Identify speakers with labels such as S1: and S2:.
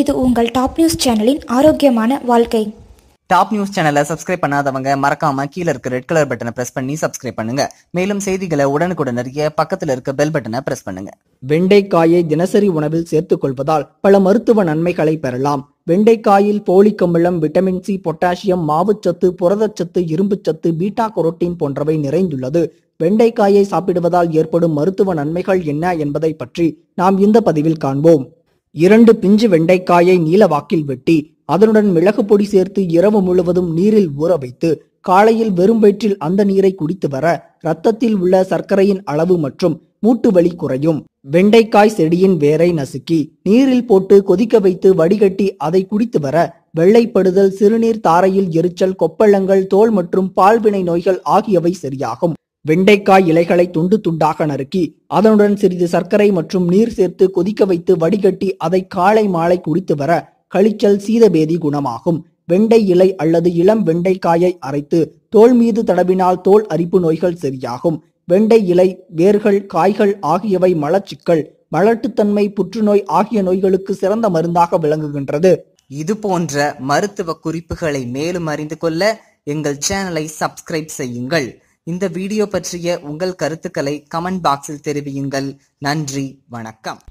S1: இது உங்கள் top news சேனலின் ஆரோக்கியமான வாழ்க்கை டாப் நியூஸ் சேனலை சப்ஸ்கிரைப் பண்ணாதவங்க மறக்காம கீழே இருக்க ரெட் கலர் பட்டனை பிரஸ் பண்ணி சப்ஸ்கிரைப் பண்ணுங்க மேலும் செய்திகளை உடனுக்குடன் அறிய
S2: பக்கத்தில் இருக்க பெல் பட்டனை பிரஸ் பண்ணுங்க வெண்டைக்காயை தினசரி உணவில் சேர்த்துக் கொள்வதால் பல மருத்துவ நன்மைகளை பெறலாம் வெண்டைக்காயில் போலிக் அமிலம் விட்டமின் சி பொட்டாசியம் மாவுச்சத்து புரதச்சத்து இரும்புச்சத்து பீட்டா கரோட்டின் போன்றவை நிறைந்துள்ளது வெண்டைக்காயை சாப்பிடுவதால் ஏற்படும் மருத்துவ நன்மைகள் என்ன என்பதை பற்றி நாம் இந்த பதிவில் காண்போம் இரண்டு பிஞ்சு வெண்டைக்காயை நீலவாக்கில் வெட்டி அதனுடன் மிளகு பொடி சேர்த்து இரவு முழுவதும் நீரில் ஊற வைத்து காலையில் வெறும் வயிற்றில் அந்த நீரை குடித்து வர இரத்தத்தில் உள்ள சர்க்கரையின் அளவு மற்றும் மூட்டு வலி குறையும் வெண்டைக்காய் செடியின் வேரை நசுக்கி நீரில் போட்டு கொதிக்க வைத்து வடிகட்டி அதை குடித்து வர வெள்ளைப்படுதல் சிறுநீர் தாரையில் எரிச்சல் கொப்பளங்கள் தோல் மற்றும் பால்வினை நோய்கள் ஆகியவை சரியாகும் வெண்டைக்காய் இலைகளை துண்டு துண்டாக நறுக்கி அதனுடன் சிறிது சர்க்கரை மற்றும் நீர் சேர்த்து கொதிக்க வைத்து வடிகட்டி அதை காலை மாலை குடித்து வர கழிச்சல் சீதபேதி குணமாகும் வெண்டை இலை அல்லது இளம் வெண்டைக்காயை அரைத்து தோல் மீது தடவினால் தோல் அரிப்பு நோய்கள் சரியாகும் வெண்டை இலை வேர்கள் காய்கள் ஆகியவை மலச்சிக்கல் மலட்டுத்தன்மை புற்றுநோய் ஆகிய நோய்களுக்கு சிறந்த மருந்தாக விளங்குகின்றது இது போன்ற மருத்துவ குறிப்புகளை மேலும் அறிந்து கொள்ள
S1: எங்கள் சேனலை சப்ஸ்கிரைப் செய்யுங்கள் இந்த வீடியோ பற்றிய உங்கள் கருத்துக்களை கமெண்ட் பாக்ஸில் தெரிவியுங்கள் நன்றி வணக்கம்